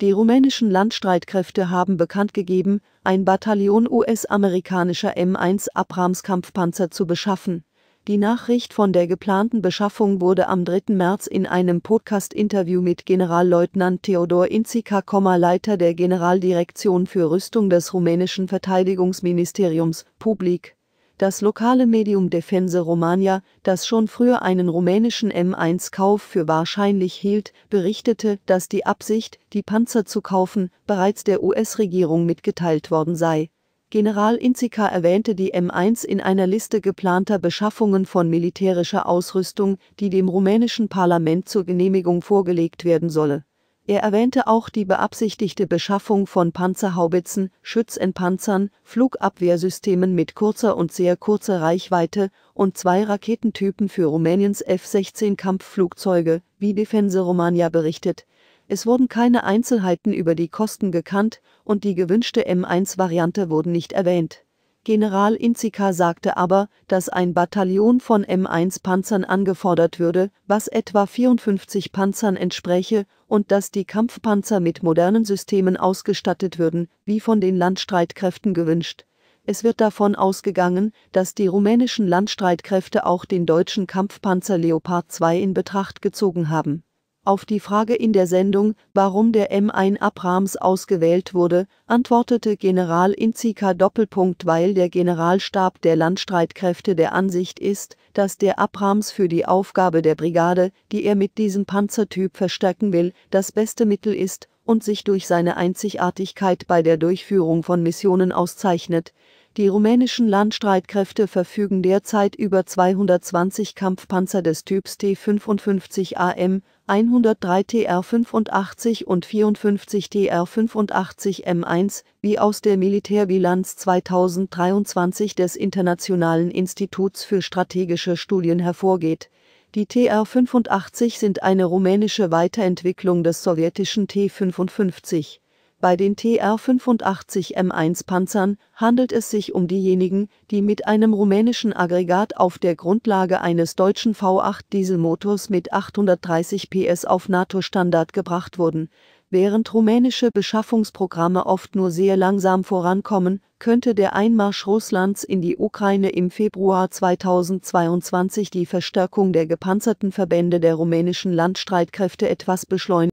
Die rumänischen Landstreitkräfte haben bekannt gegeben, ein Bataillon US-amerikanischer M1 Abrams Kampfpanzer zu beschaffen. Die Nachricht von der geplanten Beschaffung wurde am 3. März in einem Podcast-Interview mit Generalleutnant Theodor Inzica, Leiter der Generaldirektion für Rüstung des rumänischen Verteidigungsministeriums, publik das lokale Medium Defense Romania, das schon früher einen rumänischen M1-Kauf für wahrscheinlich hielt, berichtete, dass die Absicht, die Panzer zu kaufen, bereits der US-Regierung mitgeteilt worden sei. General Inzika erwähnte die M1 in einer Liste geplanter Beschaffungen von militärischer Ausrüstung, die dem rumänischen Parlament zur Genehmigung vorgelegt werden solle er erwähnte auch die beabsichtigte Beschaffung von Panzerhaubitzen, Schützenpanzern, Flugabwehrsystemen mit kurzer und sehr kurzer Reichweite und zwei Raketentypen für Rumäniens F-16-Kampfflugzeuge, wie Defense Romania berichtet. Es wurden keine Einzelheiten über die Kosten gekannt und die gewünschte M1-Variante wurden nicht erwähnt. General Inzika sagte aber, dass ein Bataillon von M1-Panzern angefordert würde, was etwa 54 Panzern entspräche, und dass die Kampfpanzer mit modernen Systemen ausgestattet würden, wie von den Landstreitkräften gewünscht. Es wird davon ausgegangen, dass die rumänischen Landstreitkräfte auch den deutschen Kampfpanzer Leopard 2 in Betracht gezogen haben auf die Frage in der Sendung, warum der M1 Abrams ausgewählt wurde, antwortete General Inzika Doppelpunkt, weil der Generalstab der Landstreitkräfte der Ansicht ist, dass der Abrams für die Aufgabe der Brigade, die er mit diesem Panzertyp verstärken will, das beste Mittel ist und sich durch seine Einzigartigkeit bei der Durchführung von Missionen auszeichnet, die rumänischen Landstreitkräfte verfügen derzeit über 220 Kampfpanzer des Typs T-55 AM, 103 TR-85 und 54 TR-85 M1, wie aus der Militärbilanz 2023 des Internationalen Instituts für strategische Studien hervorgeht. Die TR-85 sind eine rumänische Weiterentwicklung des sowjetischen T-55. Bei den TR-85M1 Panzern handelt es sich um diejenigen, die mit einem rumänischen Aggregat auf der Grundlage eines deutschen V8 Dieselmotors mit 830 PS auf NATO-Standard gebracht wurden. Während rumänische Beschaffungsprogramme oft nur sehr langsam vorankommen, könnte der Einmarsch Russlands in die Ukraine im Februar 2022 die Verstärkung der gepanzerten Verbände der rumänischen Landstreitkräfte etwas beschleunigen